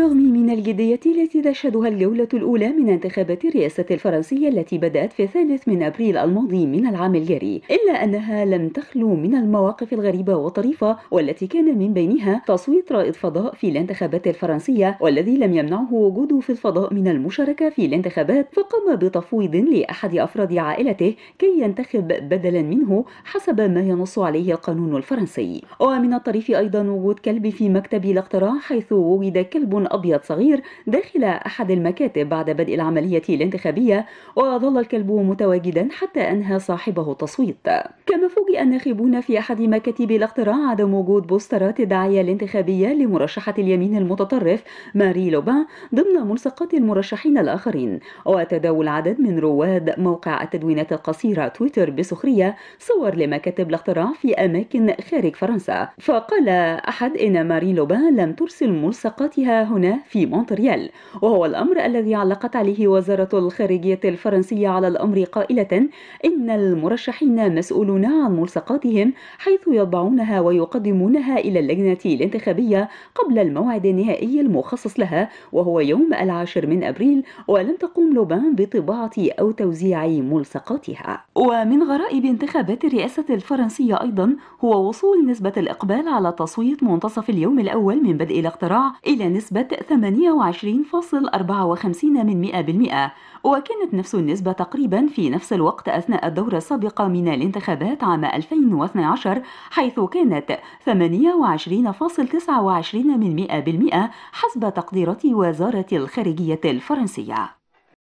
بالرغم من الجدية التي تشهدها الجولة الأولى من انتخابات الرئاسة الفرنسية التي بدأت في الثالث من أبريل الماضي من العام الجاري إلا أنها لم تخلو من المواقف الغريبة والطريفة والتي كان من بينها تصويت رائد فضاء في الانتخابات الفرنسية والذي لم يمنعه وجوده في الفضاء من المشاركة في الانتخابات فقام بتفويض لأحد أفراد عائلته كي ينتخب بدلا منه حسب ما ينص عليه القانون الفرنسي ومن الطريف أيضا وجود كلب في مكتب الاقتراع حيث وجد كلب أبيض صغير داخل أحد المكاتب بعد بدء العملية الانتخابية وظل الكلب متواجدا حتى أنهى صاحبه التصويت كما فوجئ الناخبون في أحد مكاتب الاقتراع عدم وجود بوسترات الدعاية الانتخابية لمرشحة اليمين المتطرف ماري لوبان ضمن ملصقات المرشحين الآخرين وتداول عدد من رواد موقع التدوينات القصيرة تويتر بسخرية صور لمكاتب الاقتراع في أماكن خارج فرنسا فقال أحد إن ماري لوبان لم ترسل ملصقاتها هنا هنا في مونتريال وهو الأمر الذي علقت عليه وزارة الخارجية الفرنسية على الأمر قائلة إن المرشحين مسؤولون عن ملصقاتهم حيث يضعونها ويقدمونها إلى اللجنة الانتخابية قبل الموعد النهائي المخصص لها وهو يوم العاشر من أبريل ولم تقوم لوبان بطباعة أو توزيع ملصقاتها ومن غرائب انتخابات الرئاسة الفرنسية أيضا هو وصول نسبة الإقبال على تصويت منتصف اليوم الأول من بدء الاقتراع إلى نسبة بنسبة 28.54% من 100% وكانت نفس النسبة تقريبا في نفس الوقت أثناء الدورة السابقة من الانتخابات عام 2012 حيث كانت 28.29% من 100% حسب تقديرات وزارة الخارجية الفرنسية